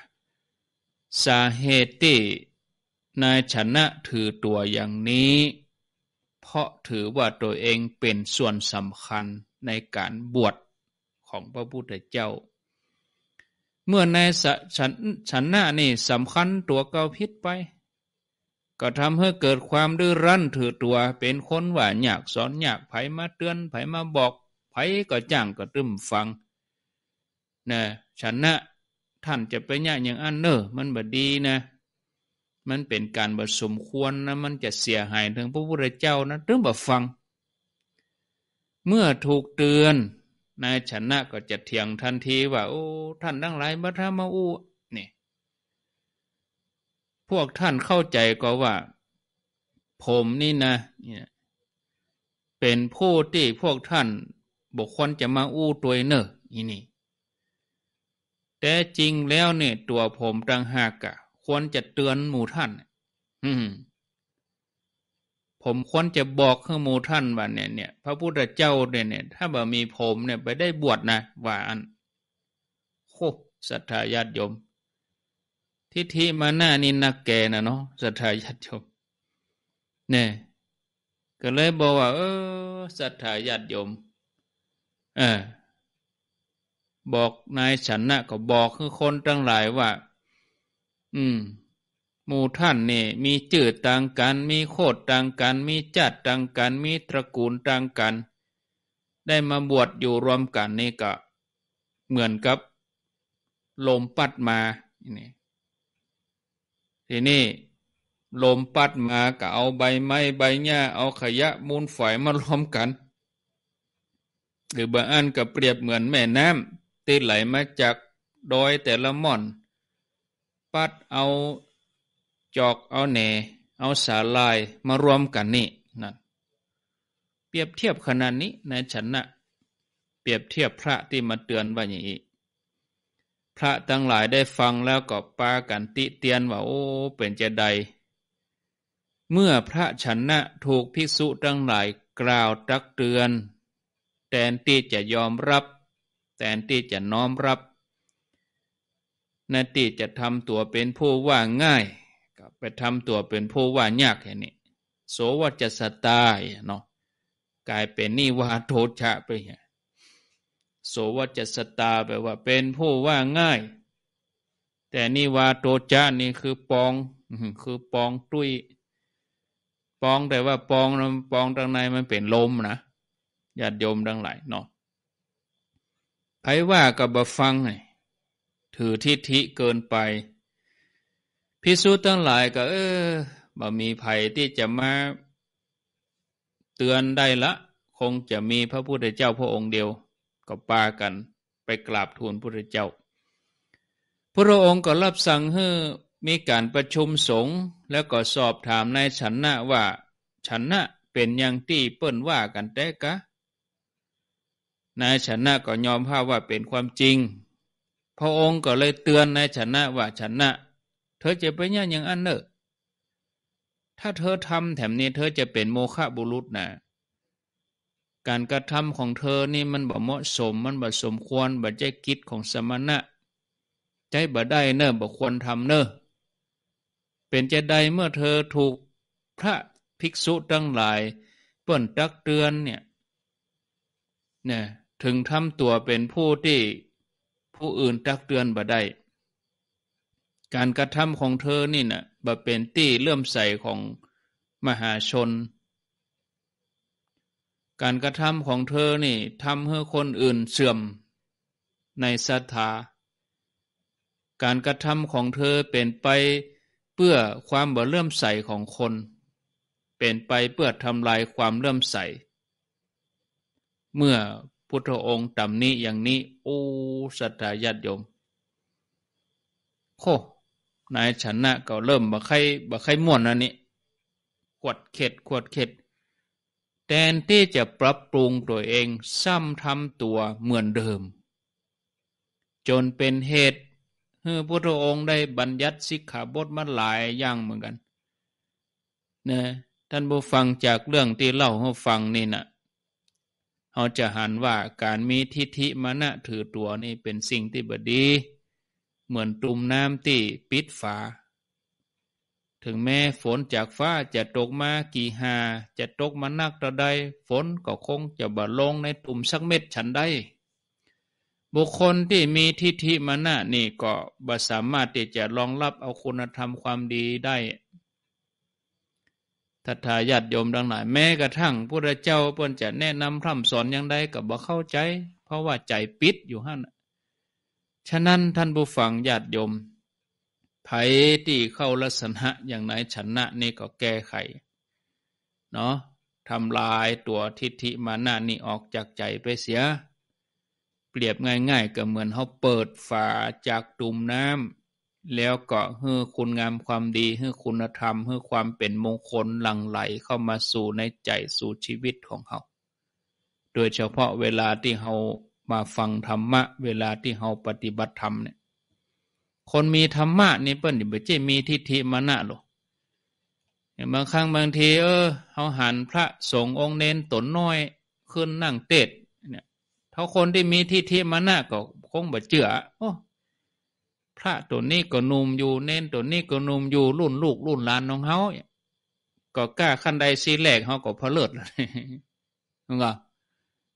สาเหตุที่นายชนะถือตัวอย่างนี้เพราะถือว่าตัวเองเป็นส่วนสำคัญในการบวชของพระพุทธเจ้า เมื่อในสฉันฉันหน้านี่สำคัญตัวเก่าพิษไป ก็ทำให้เกิดความดื้อรั้นถือตัวเป็นคนว่าอยากสอนอยากไผมาเตือนไผมาบอกไผก็จ้างก็ตึมฟังนะฉันนะท่านจะไปแย่อย่างอันเนอมันบดีนะมันเป็นการบสมควรนะมันจะเสียหายถึงพระพุทธเจ้านะเรื่องบบฟัง เมื่อถูกเตือนนายชนะก็จะเถียงทันทีว่าโอ้ท่านทั้งหลายมาทามาอูนี่พวกท่านเข้าใจก็ว่า ผมนี่นะเนี่ยเป็นผู้ที่พวกท่านบุคคลจะมาอู้ตัวเนอะนี่แต่จริงแล้วเนี่ยตัวผมตั้งหากอะควรจะเตือนหมู่ท่านอืผมควรจะบอกข้าหมู่ท่านว่าเนี่ยเนี่ยพระพุทธเจ้า เนี่ยเนี่ยถ้าบ่มีผมเนี่ยไปได้บวชนะ ว่าอันโคศรัทธาญาติโยมทิฏฐิมาหน้านินาแกนะเนาะศรัทธาญาติโยม เนี่ยก็เลยบอกว่า เออศรัทธาญาติโยมเออบอกนายฉันนะก็บอกคือคนตั้งหลายว่าอืมหมู่ท่านเนี่ยมีจืดต่างกัน มีโคดต่างกัน มีจัดต่างกันมีตระกูลต่างกัน ได้มาบวชอยู่รวมกันนี่ก็เหมือนกับ ลมปัดมาทีนี้ลมปัดมาก็เอาใบไม้ใบหญ้าเอาขยะมูลฝอยมารวมกัน หรือบางอันก็เปรียบเหมือนแม่น้ำที่ไหลมาจากดอยแต่ละม่อนัดเอาจอกเอาแหนเอาสาลายมารวมกันนี่นั่นเปรียบเทียบขนาดนี้ในฉันนะ เปรียบเทียบพระที่มาเตือนว่าอย่างนี้พระทั้งหลายได้ฟังแล้วก็ปากันติเตียนว่าโอ้เป็นเจดใดเมื่อพระชนะถูกภิกษุทั้งหลายกล่าวตักเตือน แตนที่จะยอมรับ แตนที่จะน้อมรับนาติจะทำตัวเป็นผู้ว่าง่ายกับไปทำตัวเป็นผู้ว่ายากอย่างนี้โสวัจสตายเนาะกลายเป็นนิวาโทชะไปเนี่ยโสวัจสตาแปลว่า เป็นผู้ว่าง่าย แต่นิวาโทชะนี่คือปอง คือปองตุ้ยปองแต่ว่าปอง ปองดังในมันเป็นลมนะญาติโยมดังหลายเนาะไ้ว่ากับบฟังไงถือทิฏฐิเกินไปพิสูจน์ทั้งหลายก็เออบ่ มีภัย ที่จะมา เตือนได้ละ คงจะมีพระพุทธเจ้าพระองค์เดียว ก็ปา กันไปกราบทูลพระพุทธเจ้าพระองค์ก็รับสั่งให้มีการประชุมสงฆ์แล้วก็สอบถามนายฉันนะว่า ฉันนะเป็นอย่างที่เปิ้นว่ากัน แต่กะนายฉันนะก็ยอมภาพว่าเป็นความจริงพระองค์ก็เลยเตือนนายชนะว่าชนะ เธอจะไปย่างอย่างอันเนอะถ้าเธอทำแถมนี้เธอจะเป็นโมฆะบุรุษนะการกระทำของเธอนี่มันบ่เหมาะสมมันบ่สมควรบ่ใจคิดของสมณะใจบ่ได้เนอะบ่ควรทำเนอะเป็นจะใดเมื่อเธอถูกพระภิกษุทั้งหลาย เปิ้นตักเตือนเนี่ยนะถึงทำตัวเป็นผู้ที่ผู้อื่นตักเตือนบ่ได้ การกระทำของเธอนี่นะ่ะบ่เป็นตี้เลื่อมใสของมหาชน การกระทำของเธอนี่ทำให้คนอื่นเสื่อม ในศรัทธา การกระทำของเธอเป็นไปเพื่อความบ่เลื่อมใสของคน เป็นไปเพื่อทำลายความเลื่อมใส เมื่อพุทธองค์ตำนี้อย่างนี้ โอ้ สัตยาญาติโยมโคนายฉันนะก็เริ่มบะไข่บะไข่ม่วนอันนี้ ขวดเข็ดขวดเข็ดแทนที่จะปรับปรุงตัวเองซ้ำทำตัวเหมือนเดิม จนเป็นเหตุให้พุทธองค์ได้บัญญัติสิกขาบทมาหลายอย่างเหมือนกันนะท่านผู้ฟังจากเรื่องที่เล่าให้ฟังนี่นะ่ะเราจะหันว่าการมีทิฏฐิมณะถือตัวนี่เป็นสิ่งที่บดี เหมือนตุ่มน้ำที่ปิดฝา ถึงแม้ฝนจากฟ้าจะตกมากี่หา จะตกมานักตะใด ฝนก็คงจะบ่ลงในตุ่มสักเม็ดฉันไดบุคคลที่มีทิฏฐิมณะนี่ก็บ่สามารถที่จะรองรับเอาคุณธรรมความดีได้ทัตทายาติโยมดังหลายแม้กระทั่งพระเจ้าเป่อนจะแนะนำพร่ำสอนอย่างใดก็บบ่เข้าใจ เพราะว่าใจปิดอยู่หัานฉะนั้นท่านผู้ฟังญาติโยมไผที่เข้าลักษณะอย่างไหนชนะนี่ก็แก้ไขเนาะทำลายตัวทิฏฐิมานานี่ออกจากใจไปเสีย เปรียบง่ายๆก็เหมือนเขาเปิดฝาจากตุ่มน้ำแล้วก็เฮือคุณงามความดีเฮือคุณธรรมเฮือความเป็นมงคลหลั่งไหลเข้ามาสู่ในใจสู่ชีวิตของเขา โดยเฉพาะเวลาที่เขามาฟังธรรมะ เวลาที่เขาปฏิบัติธรรมเนี่ย คนมีธรรมะนี่เปิ้ลนี่บ่ใจมีทิฏฐิมานะหรอกบางครั้งบางที เออเขาหันพระสงฆ์องค์เน้นตนน้อยขึ้นนั่งเตดเนี่ยเท่าคนที่มีทิฏฐิมานะก็คงบ่เจือโอ้พระตัวนี้ก็นุ่มอยู่เน้นตัวนี้ก็นุ่มอยู่รุ่นลูกรุ่นหลานของเขาก็กล้าขั้นใดสีแหลกเขาก็พเลิดเลยนะ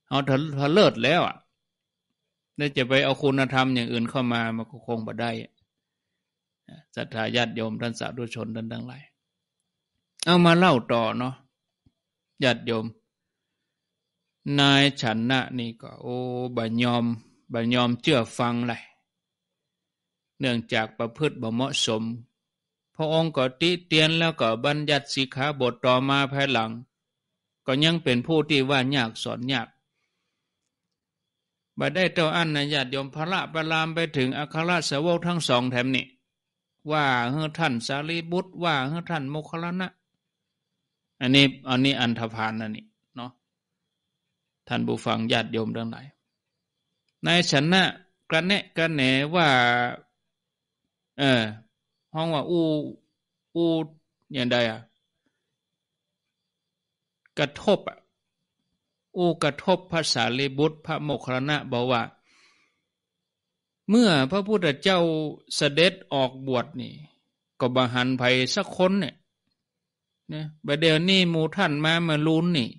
เขาพอเลิดแล้วอ่ะ ได้จะไปเอาคุณธรรมอย่างอื่นเข้ามามันก็คงบ่ได้ศรัทธาญาติโยมท่านสาธุชนท่านทั้งหลายเอามาเล่าต่อเนาะญาติโยม นายฉันนะ นี่ก็ โอ้ บ่ยอมบ่ยอมเชื่อฟังเลยเนื่องจากประพฤติบ่เหมาะสม พระองค์ก็ติเตียนแล้วก็บัญญัติสิกขาบทต่อมาภายหลัง ก็ยังเป็นผู้ที่ว่ายากสอนยากบัดได้เจ้าอันนญาติโยมพระละประลามไปถึงอัคราสาวกทั้งสองแถมนี่ว่าเฮท่านสารีบุตรว่าเฮท่านโมคลนะ อันนี้อันนี้อันธพาลนั่นนี่เนาะ ท่านบุฟังญาติโยมดังไหนายในฉันนะกระเนะกระแหนว่าเออห้องว่า อูอูอย่างใดอ่ะ กระทบอ่ะอูกระทบภาษาเลบุตร พระโมคคัลนะบอกว่า เมื่อพระพุทธเจ้าเสด็จออกบวชนี่ ก็บหันภัยสักคนเนี่ยนะประเดี๋ยวนี้หมู่ท่านมามาลุ้นนี่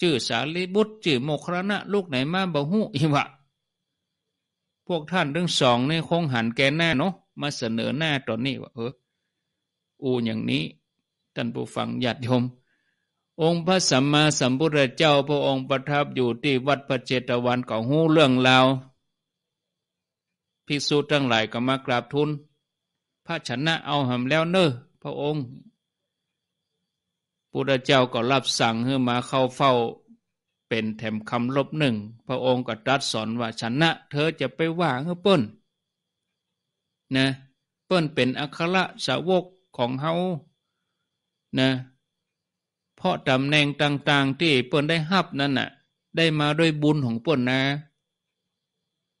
ชื่อสารีบุตรชื่อโมครณะ ลูกไหนมาบ่หูอีวะพวกท่านทั้งสองนี่คงหันแกหน้าเนาะมาเสนอหน้าตอนนี้ ว่า เออ อูอย่างนี้ท่านผู้ฟังญาติโยม องค์พระสัมมาสัมพุทธเจ้าพระองค์ประทับอยู่ที่วัดพระเจตวันของหูเรื่องราวภิกษุทั้งหลายก็มากราบทูลพระชนะเอาหำแล้วเนอพระองค์พุทธเจ้าก็รับสั่งให้มาเข้าเฝ้าเป็นแถมคำลบหนึ่ง พระองค์ก็ตรัสสอนว่าชนะ เธอจะไปว่าเฮาเปิ้นนะเปิ้ลเป็นอัคระสาวกของเฮานะเพราะตำแหน่งต่าง ๆที่เปิ้ลได้หับนั้นน่ะได้มาด้วยบุญของเปิ้นนะ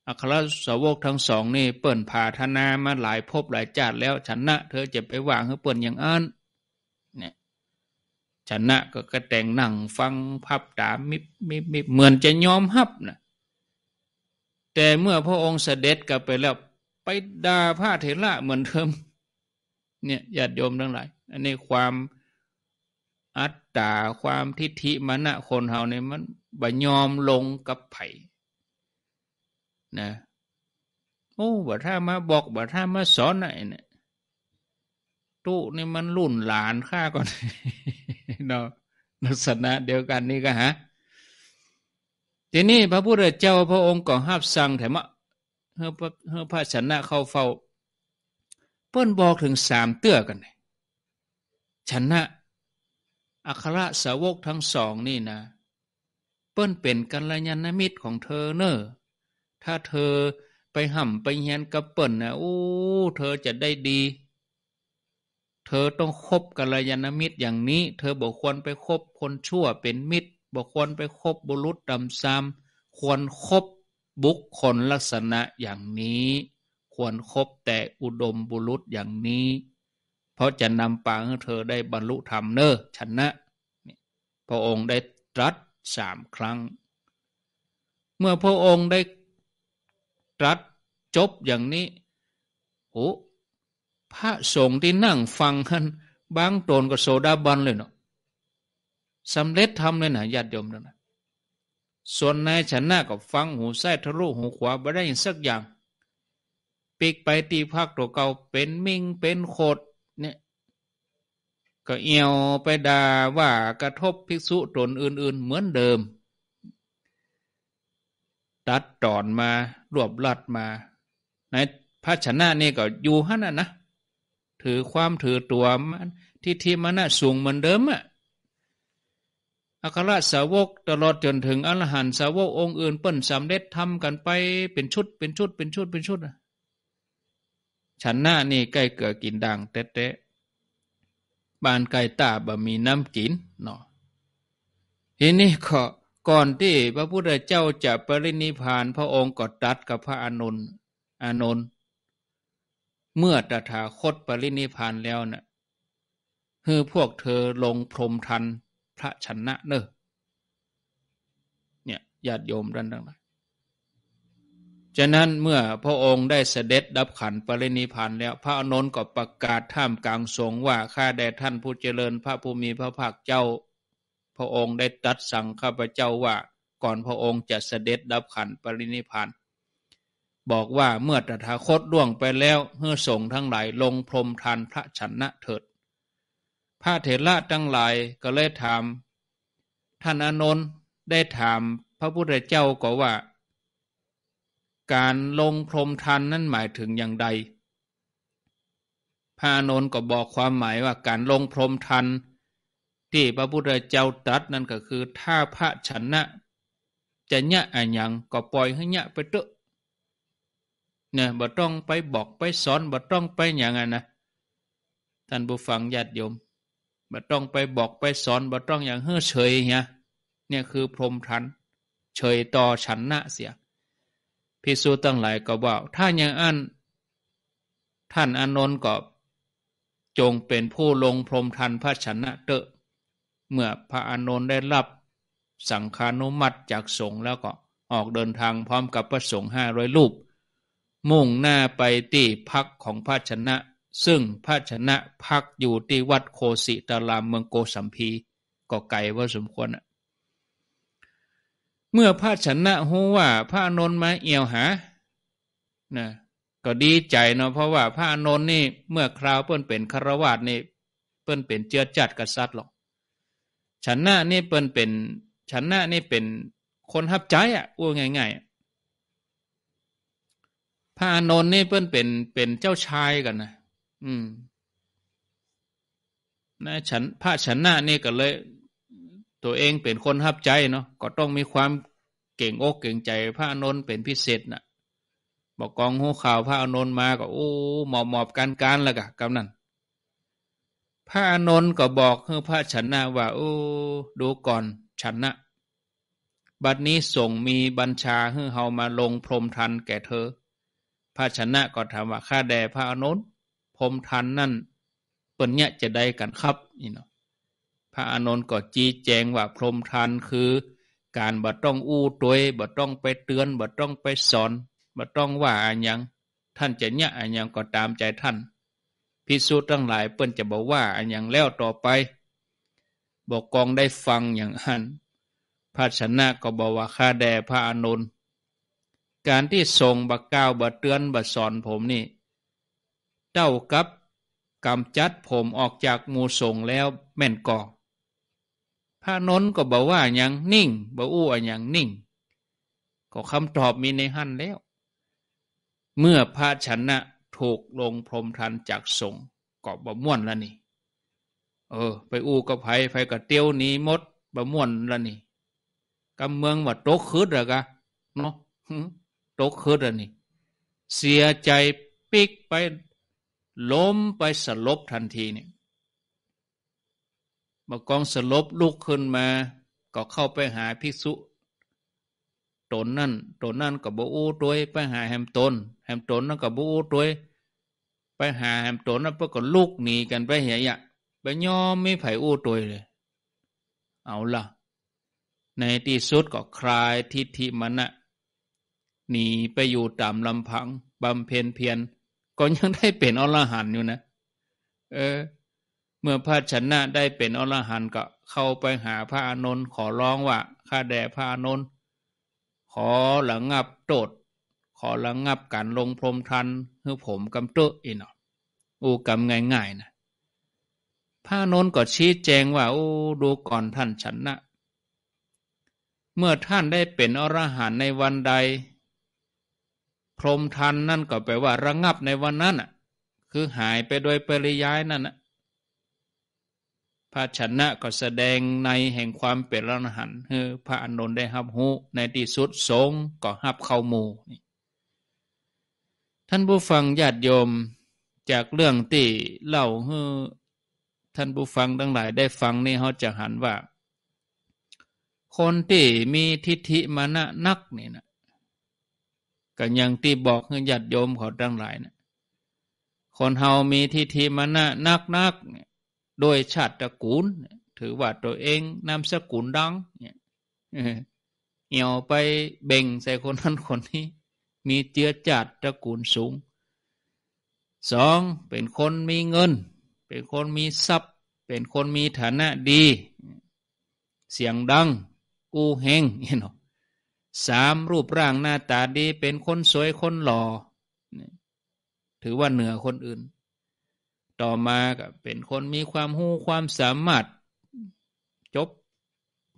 อัครสาวกทั้งสอง นี่เปิ้นผ่าธนามาหลายภพหลายชาติแล้วชนะเธอจะไปว่างเธอเปิ้นอย่างอันชนะก็กระแต่งนั่งฟังพับตามมิบมิบมิบเหมือนจะยอมฮับนะแต่เมื่อพระองค์เสด็จกลับไปแล้วไปด่าพระเถระเหมือนเดิมเนี่ยญาติโยมทั้งหลายอันนี้ความอัตตาความทิฏฐิมณะคนเฮาเนี่ยมันบ่ยอมลงกับไผ่นะโอ้บ่ถ้ามาบอกบ่ถ้ามาสอนไหนเนี่ยตุนี่มันรุ่นหลานข้าก่อนเนาะลักษณะเดียวกันนี่ก็ฮะทีนี้พระพุทธเจ้าพระองค์ก็ห้าบสั่งแถมะเฮ้อพระเฮอพระชนะเข้าเฝ้า เปิ้นบอกถึงสามเตื้อกันชนะ อัครสาวกทั้งสองนี่นะ เปิ้นเป็นกัลยาณมิตรของเธอเนอะถ้าเธอไปห่ำไปเฮียนกับเปิ้นนะโอ้ เธอจะได้ดีเธอต้องคบกัลยาณมิตรอย่างนี้ เธอบอกควรไปคบคนชั่วเป็นมิตร บอกควรไปคบบุรุษดำซ้ำควรครบบุคคลลักษณะอย่างนี้ ควรครบแต่อุดมบุรุษอย่างนี้ เพราะจะนำปางเธอได้บรรลุธรรมเนอชนะ พระองค์ได้ตรัสสามครั้ง เมื่อพระองค์ได้ตรัสจบอย่างนี้โอ้พระสงฆ์ที่นั่งฟังกันบางตนก็โสดาบัน เลยเนาะสำเร็จทำเลยนะญาติโยมนะ ส่วนนายฉันะนาก็ฟังหูซ้ายทะลุหูขวาไม่ได้สักอย่าง ปีกไปตีภาคตัวเก่าเป็นมิงเป็นโคดเนี่ย ก็เอียวไปด่าว่ากระทบภิกษุตนอื่นๆ เหมือนเดิม ตัดตอนมารวบลัดมา ในพระชนะนี่ก็อยู่ฮะน่ะนะถือความถือตัวมันทิฏฐิมานะสูงเหมือนเดิมอะอัครสาวก ตลอดจนถึงอรหันสาวกองค์อื่น เปิ้นสำเร็จทำกันไปเป็นชุดเป็นชุดเป็นชุดเป็นชุดอะฉันหน้านี่ใกล้เกือกินดังเตะบานไก่ตาบะมีน้ำกินเนาะทีนี้ก็ก่อนที่พระพุทธเจ้าจะปรินิพานพระองค์ก็ตัดกับพระอานนท์อานนท์เมื่อตถาคตปรินิพานแล้วนะ่ะคือพวกเธอลงพรมทันพระชนะเนอะเนี่ยญาติโยมดันดังนั้นฉะนั้นเมื่อพระองค์ได้เสด็จดับขันปรินิพานแล้ว พระอนุนก็ประกาศท่ามกลางสงว่าข้าแด่ท่านผู้เจริญพระภูมิพระภาคเจ้า พระองค์ได้ตัดสั่งข้าพเจ้าว่า ก่อนพระองค์จะเสด็จดับขันปรินิพานบอกว่าเมื่อตถาคตล่วงไปแล้วเมื่อส่งทั้งหลายลงพรมทานพระชนะเถิด พระเถระทั้งหลายก็เลยถาม ท่านอนนท์ได้ถามพระพุทธเจ้าก็ว่า การลงพรมทานนั้นหมายถึงอย่างใด พระอนนท์ก็บอกความหมายว่าการลงพรมทานที่พระพุทธเจ้าตรัสนั่นก็คือถ้าพระชนะ จะนะอะยังก็ปล่อยให้นะไปเถอะเนี่ยบ่ต้องไปบอกไปสอนบ่ต้องไปอย่างนั้นนะท่านผู้ฟังญาติโยมบ่ต้องไปบอกไปสอนบ่ต้องอย่างเฮ้อเฉยเนี่ยเนี่ยคือพรมทันเฉยต่อฉันนะเสียพิสูตั้งหลายก็บ่าถ้าอย่างอันท่านอานนท์ก็จงเป็นผู้ลงพรมทันพระฉันนะเตอะเมื่อพระอานนท์ได้รับสังฆานุมัติจากสงฆ์แล้วก็ออกเดินทางพร้อมกับพระสงฆ์ห้าร้อยรูปมุ่งหน้าไปที่พักของพระชนะ ซึ่งพระชนะพักอยู่ที่วัดโคสิตารามเมืองโกสัมพีก็ไกลว่าสมควรอะเมื่อพระชนะหูว่าพระนนท์มาเอี่ยวหานะก็ดีใจเนาะเพราะว่าพระนนท์นี่เมื่อคราวเปิ้นเป็นคารวาสนี่เปิ้นเป็นเจือจัดกษัตริย์หรอกชนะนี่เปิ้นเป็นชนะนี่เป็นคนหับใจอ่ะอ้วง่าย ๆพระอานนท์นี่เพื่อนเป็นเป็นเจ้าชายกันนะอืมนะฉันพระชนนะนี่ก็เลย ตัวเองเป็นคนทับใจเนาะ ก็ต้องมีความเก่งอกเก่งใจพระอานนท์เป็นพิเศษนะ่ะ บอกกองหูข่าวพระอานนท์มาก็โอ้หมอบหมอบการการแล้วกะกำนันพระอานนท์ก็บอกให้พระชนนะว่าโอ้ดูก่อนชนะ บัดนี้ส่งมีบัญชาให้เฮามาลงพรมทันแก่เธอภาชนะก็ถามว่าข้าแด่พระอนุนผมทานนั่นเปิ้นเนี่ยจะได้กันครับนี่เนาะพระอานนก็จีแจงว่าพรมทานคือ การบ่ต้องอู้ตัวบ่ต้องไปเตือนบ่ต้องไปสอนบ่ต้องว่าอันยังท่านจะเนี่ยอันยังก็ตามใจท่านพิสูจน์ทั้งหลายเปิ้นจะบอกว่าอันยังแล้วต่อไปบอกกองได้ฟังอย่างหันภาชนะก็บอกว่าข้าแด่พระอานน์การที่ส่งบักก้าวบัเตือนบัสอนผมนี่เจ้ากับกำจัดผมออกจากมูส่งแล้วแม่นกองพระนนก็บอกว่าอย่างนิ่งบ่อู้อย่างนิ่ง ก็คำตอบมีในหั่นแล้ว เมื่อพระชนะถูกลงพรมทันจากสงก็บ่ม่วนแล้วนี่ เออ ไปอู้กับไผไผกับเตี้ยวนี้มดบ่ม่วนแล้วนี่กำเมืองว่าโตะคืดหรอกะเนาะตกขึ้ดอันนี้เสียใจปิกไปล้มไปสลบทันทีเนี่ยมากองสลบลุกขึ้นมา ก็เข้าไปหาภิกษุตนนั่นตนนั่นกับบูอู้ตัวไปหาแฮมตนแฮมตนนั่นกับบูอู้ตัวไปหาแฮมตนนั่นเพื่อก็ลุกหนีกันไปเหียะไปย่อมไม่ไผ่อู้ตัวเลย เอาล่ะในที่สุดก็คลายทิฏฐิมันนะหนีไปอยู่ตามลำพังบำเพ็ญเพียรก็ยังได้เป็นอรหันต์อยู่นะ เออ เมื่อพระชนะได้เป็นอรหันต์ก็เข้าไปหาพระอานนท์ขอร้องว่า ข้าแด่พระอานนท์ขอหลังงับโตด ขอหลังงับการลงพรมทันเพื่อผมกำเตออีนออูกำง่ายๆนะ พระนนท์ก็ชี้แจงว่า โอ้ ดูก่อนท่านชนะ เมื่อท่านได้เป็นอรหันต์ในวันใดพรมทันนั่นก็แปลว่าระงงับในวันนั้นคือหายไปโดยปริยายนั่นนะพระชนะก็แสดงในแห่งความเป็นรหันเฮอพระอานนท์ได้หับหูในที่สุดสงก็หับเข้ามู ท่านผู้ฟังญาติโยมจากเรื่องที่เล่าเออท่านผู้ฟังทั้งหลายได้ฟังนี่เขาจะหันว่า คนที่มีทิฏฐิมานะนักนี่นะกันอย่างที่บอกคื้ญาติโยมเขาทั้งหลายนะคนเฮามีทิฏฐิมานะนักนักโดยชาติตระกูล ถือว่าตัวเองนามสกุลดังเนี่ยเหี่ยวไปเบ่งใส่คนนั้นคนนี้มีเจือจัดตระกูลสูง สองเป็นคนมีเงิน เป็นคนมีทรัพย์เป็นคนมีฐานะดี เสียงดัง กูเฮงเนาะสามรูปร่างหน้าตาดี เป็นคนสวยคนหล่อถือว่าเหนือคนอื่น ต่อมาก็เป็นคนมีความหูความสามารถจบ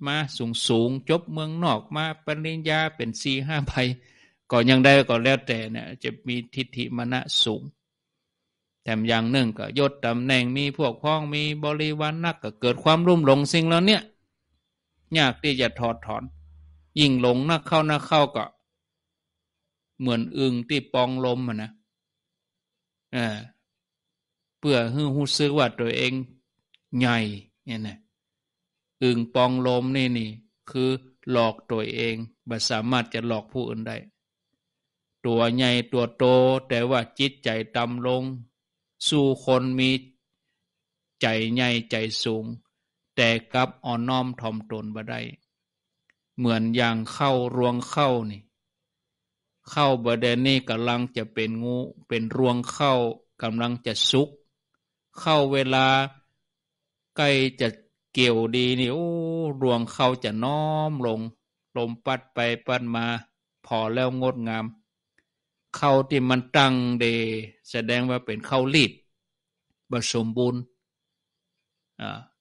มาสูงสูง จบเมืองนอกมา ปริญญาเป็นสี่ห้าไปก่อนยังได้ก่อนแล้ว แต่เนี่ย จะมีทิฏฐิมณะสูง แต่อย่างหนึ่งก็ยศตำแหน่งมีพวกพ้องมีบริวารนนักก็เกิดความรุ่มหลงสิ่งแล้วเนี่ยยากที่จะถอดถอนยิ่งหลงนักเข้านักเข้าก็ เหมือนอึงที่ปองลมอ่ะนะเออเพื่อให้หู้ื้อว่าตัวเอง ใหญ่เนี่ยนะอึงปองลมนี่นี่คือหลอกตัวเองบ่สามารถจะหลอกผู้อื่นได้ ตัวใหญ่ตัวโต แต่ว่าจิตใจต่ำลง สู้คนมีใจใหญ่ใจสูง แต่กับอ่อนน้อมถ่อมตนบ่ได้เหมือนอย่างเข้ารวงเข้านี่ เข้าบดเนี่กำลังจะเป็นงูเป็นรวงเข้ากำลังจะสุกเข้าเวลาใกล้จะเกี่ยวดีนี่โอ้รวงเข้าจะน้อมลงลมปัดไปปัดมา พอแล้วงดงาม เข้าที่มันตั้งเดแสดงว่าเป็นเข้าลีดบสมบูรณ์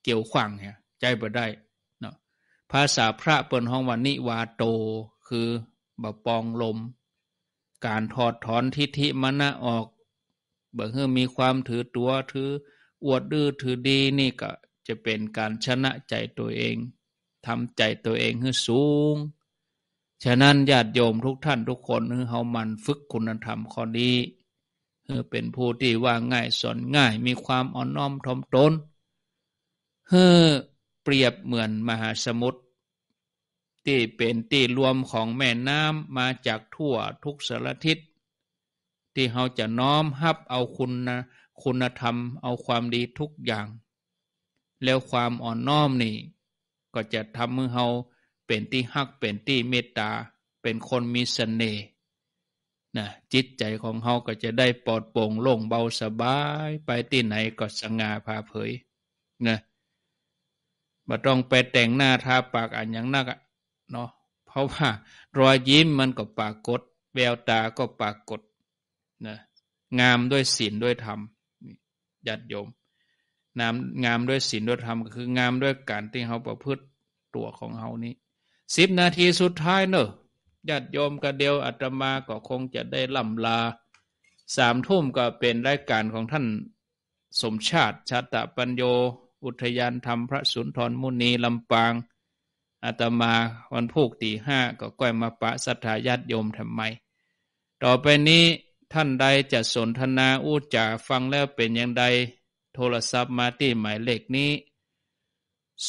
เกี่ยวขวางเนี่ยใจบ่ได้ภาษาพระเปิลห้องวันนิวาโต คือบะปองลม การถอดถอนทิฏฐิมณะออกบเฮือมีความถือตัวถืออวดดื้อถือดีนี่ก็จะเป็นการชนะใจตัวเองทำใจตัวเองให้สูง ฉะนั้นญาติโยมทุกท่านทุกคนเฮามันฝึกคุณธรรมข้อนี้เฮเป็นผู้ที่ว่าง่ายสอนง่ายมีความอ่อนน้อมถ่อมตนเฮเปรียบเหมือนมหาสมุทรที่เป็นที่รวมของแม่น้ำมาจากทั่วทุกสารทิศที่เขาจะน้อมฮับเอาคุณคุณธรรมเอาความดีทุกอย่าง แล้วความอ่อนน้อมนี่ ก็จะทำให้เขาเป็นที่ฮักเป็นที่เมตตา เป็นคนมีสเสน่ห์นะ จิตใจของเขาก็จะได้ปลอดโปร่งโล่งเบาสบายไปที่ไหนก็สง่าพาเผยนะบ่ต้องไปแต่งหน้าทาปากอันอย่างนักเนาะเพราะว่า รอยยิ้มมันก็ปากกดแววตาก็ปากกดนะงามด้วยศีลด้วยธรรมญาติโยมงามงามด้วยศีลด้วยธรรมก็คือ งามด้วยการที่เขาประพฤติตัวของเขานี้สิบนาทีสุดท้ายเนอะญาติโยมกระเดียวอัตมาก็คงจะได้ล่ำลาสามทุ่มก็เป็นรายการของท่านสมชาติชาตะปัญโยอุทยานธรรมพระสุนทรมุนีลำปางอาตมาวันพุกตีห้าก็ก้อยมาปะสัทธายาตโยมทำไม ต่อไปนี้ท่านใดจะสนทนาอู้จ่าฟังแล้วเป็นอย่างใด โทรศัพท์มาที่หมายเลขนี้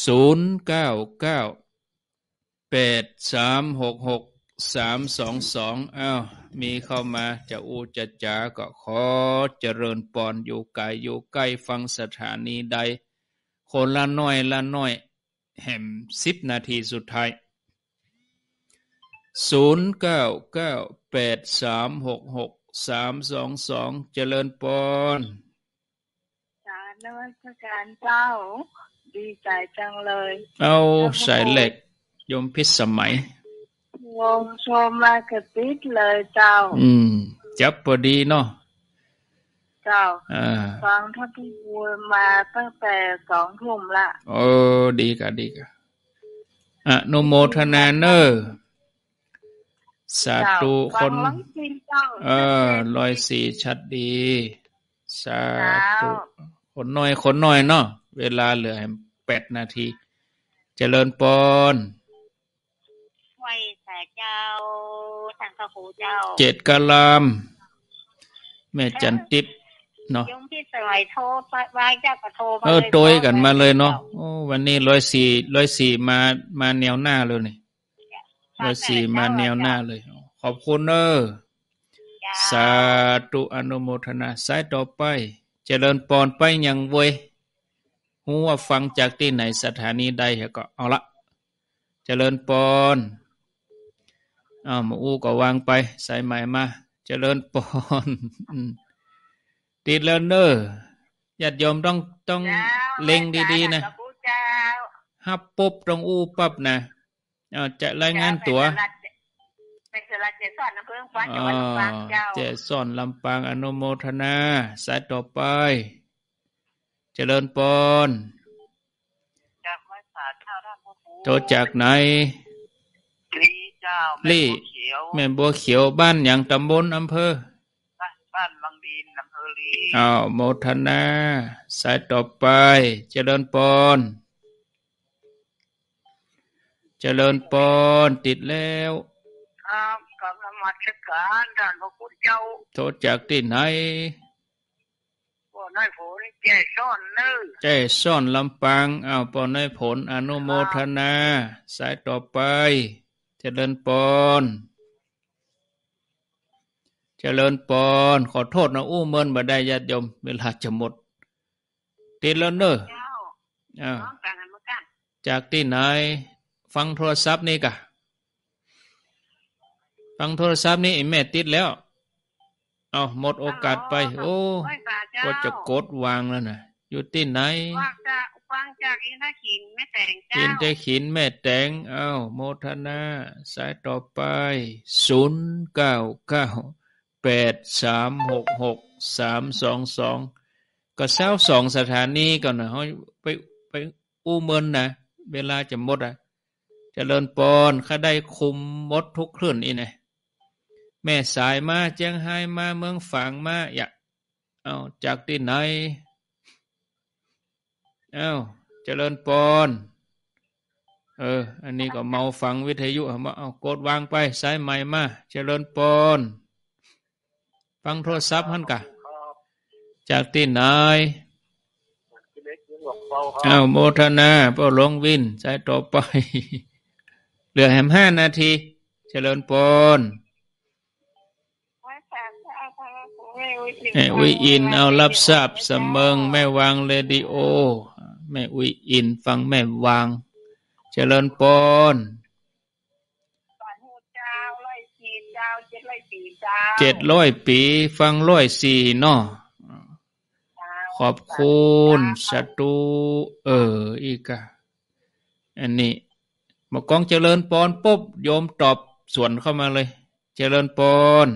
099 8366-322อ้าวมีเข้ามาจะอู้จะจ่าก็ขอเจริญปอนอยู่ไกลอยู่ใกล้ฟังสถานีใดคนละน้อยละน้อย แห่มสิบนาทีสุดท้าย0998366322เจริญปอนสารนวัตการเจ้าดีใจจังเลยเอาสายเหล็ก ยมพิษสมัยวงโชมมากระติดเลยเจ้าอืม จับพอดีเนาะเจ้าฟังท่านพูดมาตั้งแต่สองทุ่มละโอ้ดีกะดีกะอนุโมทนาเนอร์สาธุคน เออลอยสีชัดดี สาธุขนหน่อยขนหน่อยเนาะ เวลาเหลือแปดนาทีจเจริญปอนไหวแต่เจ้าสังฆูเจ้าเจ็ดกะลาม แม่จันทิปเนาะยมพี่สวยโทรวายเจ้าก็โทรมาเออโดยกันมาเลยเนาะวันนี้ร้อยสี่ร้อยสี่มามาแนวหน้าเลยนี่ร้อยสี่มาแนวหน้าเลย ขอบคุณเนอสาธุอนุโมทนา สายต่อไป เจริญปอน ไปยังเวหูว่าฟังจากที่ไหนสถานีใดก็เอาละเจริญปอนอ้าวมาอู้ก็วางไป สายใหม่มา เจริญปอนติดแล้วเนอร์ญาติโยมต้องต้องเล็งดีๆนะฮับปุ๊บตรงอู้ปั๊บนะเอาจะรายงานตัว เจริสอนลำปางอนุโมทนาสายต่อไป เจริญปนโตจากไหน ลี่แม่บัวเขียวบ้านอย่างตำบลอำเภอบ้านบางอาโมทนา สายต่อไปเจริญปอนเจริญปอนติดแล้วครับกับนมาชการท่านพระคุณเจ้าโทษจากที่ไหนปอนายผลแจ้ซ่อนนึ่อแจ้ซ่อนลำปางเอาปอนนายผลอนุโมทนา สายต่อไปเจริญปอนจเจริญปอนขอโทษนะ อู้เมินมาได้ญาติโยม เวลาจะหมด ติดแล้วเนอะ จากที่ไหน ฟังโทรศัพท์นี่กะฟังโทรศัพท์นี่แม่ติดแล้วเอาหมดโอกาสไป โอ้ก็จะกดวางแล้วนะ อยู่ที่ไหนฟังจากอินทขินแม่แตงเจ้าอินทขินแม่แตงเอาโมทนาสายต่อไปศูนย์เก้าเก้าแปดสามหกหกสามสองสองก็เศร้าสองสถานีก่อนนะเขาไปไป อู้เมินนะเวลาจะหมดอ่ะจะเลินปอนข้าได้คุมมดทุกคลื่นอีนะแม่สายมาเจียงไฮ้มา เมืองฝังมาอยากเอาจากที่ไหนเอาจเจริญปอนเอออันนี้ก็เมาฟัง วิทยุเอาบกเอากดวางไป สายใหม่มาจเจริญปอนฟังโทรศัพท์ฮั่นกะจากที่ไหนอาวโมทนาพ่อหลวงวินใช้ต่อไป เหลือแหมห้านาที เจริญปนแม่วิอิน เอารับทราบสมเิงแม่วางเรดิโอ แม่วิอินฟังแม่วาง เจริญปนเจ็ดร้อยปีฟังร้อยสี่นอขอบคุณสัตูเอออีกอันนี้มากองเจริญปอนปุ๊บ โยมตอบส่วนเข้ามาเลย เจริญปอน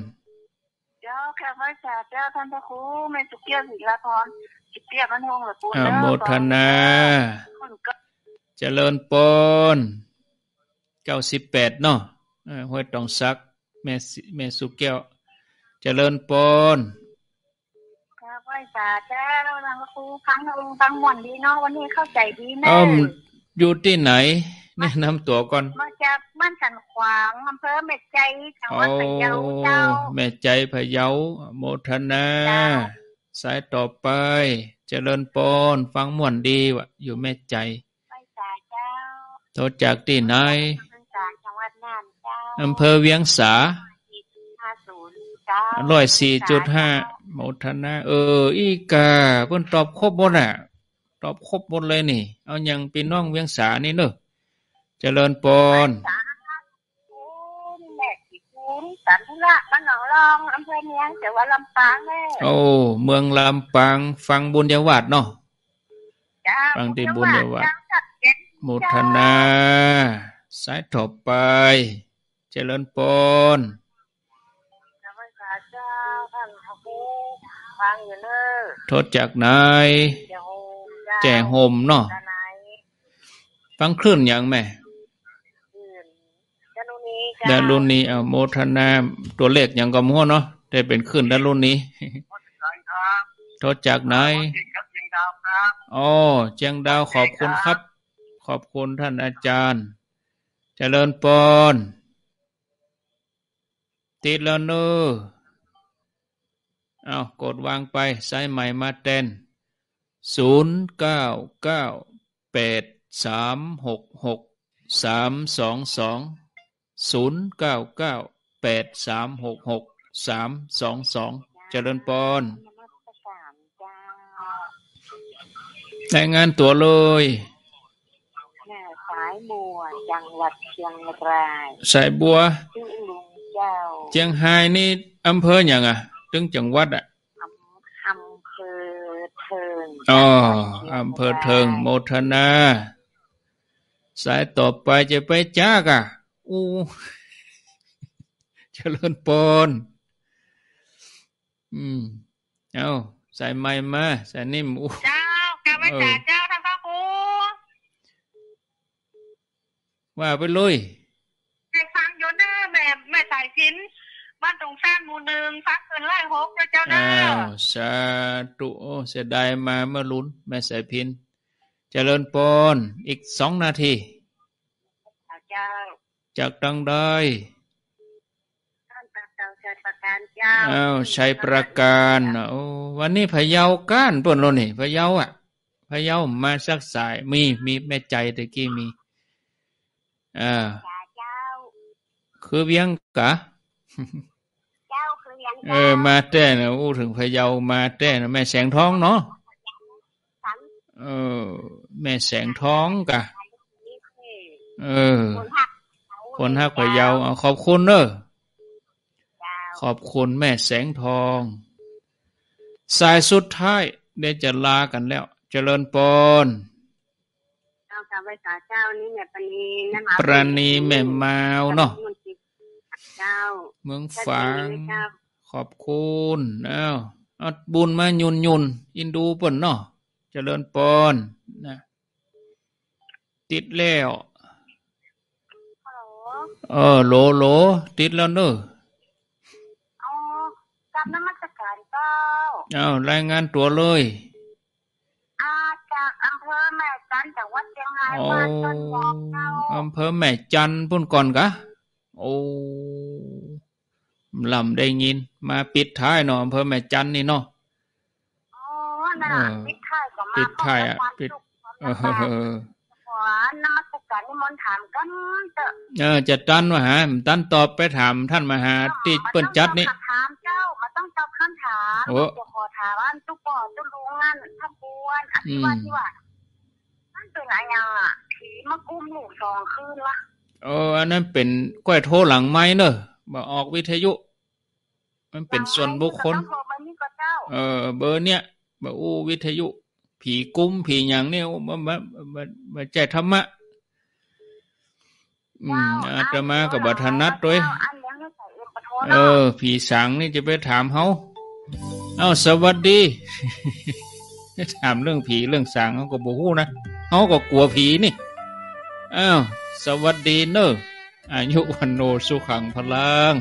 เจ้าค่ะพระอาจารย์ท่านพระครูไม่สุเกียรติละพรสุเกียรติมันหงหรือปูนเจ้าโมทนา เจริญปอนเก้าสิบแปดเนาะห้วยตองซักแม่แม่สุเกียรติเจริญปนครับ่หจสาเจ้าหลวงครูฟังอง ฟังหม่อนดีเนาะ วันนี้เข้าใจดีแน่อยู่ที่ไหนแนะนำตัวก่อน มาจากบ้านสันขวางอำเภอแม่ใจจังหวัดพะเยาเจ้าแม่ใจพะเยา โมทนา สายต่อไป เจริญปน ฟังม่วนดีวะ อยู่แม่ใจไปสาเจ้าโทรจากที่ไหนอำเภอเวียงสาร้อยสี่จุดห้าโมทนา เออ อีกาเพ่นตอบครบบนอ่ะ ตอบครบบนเลยนี่ เอาอย่างปีน้องเวียงสานี่เนอะเจริญปอนสันะมหนองรองอำเภอเมืองจังหวัดลำปางเลยโอ้เมืองลำปางฟังบุญยวัดเนาะฟังที่บุญยวัดโมทนา สายถอบไป เจริญปอนโทษจากนายแจงโฮมเนาะฟังคลื่นยังแม่ด้านรุ่นนี้เอาโมทนา ตัวเลขยังก็มั่วเนาะได้เป็นขึ้นด้านรุ่นนี้ทษจากไหนอ๋อเจียงดาวขอบคุณครับ ขอบคุณท่านอาจารย์จเจริญปอน ติดแล้วเนอเอากดวางไปสายใหม่มาแทนศูนย์เก้าเก้าแปดสามหนย์เก้าเก้าแปดสามหกหกเจริญปอนแต่งงานตัวเลยสายบัวจังหวัดเชียงรายสายบัวเชียงไฮนี่อำเภออย่างอ่ะถึงจังหวัดอ่ะอำเภอเทิงอ๋ออำเภอเทิง โมทนา สายต่อไปจะไปจ้ากอ่ะอู้เจริญปนอืมเอาสายไม่มาสายนิ่ม อู้เจ้ากรรมจ่าเจ้าท่านพระครู ว่าไปเลยไปฟังยนเนอา์แบบแม่สายชิ้นบ้านตรงสร้างมูหนึ่งฟักเกินไล่หกพระเจ้าเน้อสาธุเสียดายมาเมื่อลุ้น แม่สายพินจเจริญปนอีกสองนาทีเจ้าจากดังได้อ้าวใช้ประการอ้วันนี้พะเยาก้านปนโลนี่พะเยาอ่ะพะเยามาสักสาย มี มีแม่ใจตะกี้มีอ่าคือเวียงกะเออมาแต้นะอู้ถึงพะเยามาแต้นะแม่แสงท้องเนาะเออแม่แสงท้องกะเออ คนฮักพะเยาเอาขอบคุณเนอะขอบคุณแม่แสงทอง สายสุดท้ายได้จะลากันแล้ว เจริญปนประนีแม่มาวเนาะเมืองฝางขอบคุณเ้าอัดบุญมายุนยุนอินดูปนเนาะ เจริญปอนนะ ติดแล้วเออโหลโหลติดแล้วเนอะเอากนมัสการเจ้าเอารายงานตัวเลย อาจากอำเภอแม่จันจังหวัดเชียงรายมาจตนบอกเจ้าอำเภอแม่จันพุ่นก่อนกะโอ้ลำได้ยินมาปิดท้ายหน่อำเภอแม่จันนี่เนาะอ๋อปิดท้ายก็มาปิดท้ายอ่ะ ปิด เออน้ำัการนิมนต์ถามกันเอะอจะตันมหาตันตอบไปถามท่านมหาติดเปิ้นจัดนี่ถามเจ้ามาต้องตอบคำถามโอ้ขอถามว่าจุกปอจุลุงงานทับนวรอธิวาที่ว่านั่นเป็นอะไรยังอผีมากุ้มหนูสองคืนละเอออันนั้นเป็นก้อยโทหลังไม้เนอะบอกออกวิทยุ มันเป็นส่วนบุคคลเออเบอร์เนี่ยบอกอู้วิทยุ ผีกุ้มผีหยังเนี่ยมามามามาแจกธรรมะอืมอาตมากับบัทนัดด้วย เออ ผีสังนี่จะไปถามเขา เอ้า สวัสดี ถามเรื่องผีเรื่องสังเขาก็บอกหู้นะ เขาก็กลัวผีนี่อ้าวสวัสดีเนอะอายุวันโนสุขังพลัง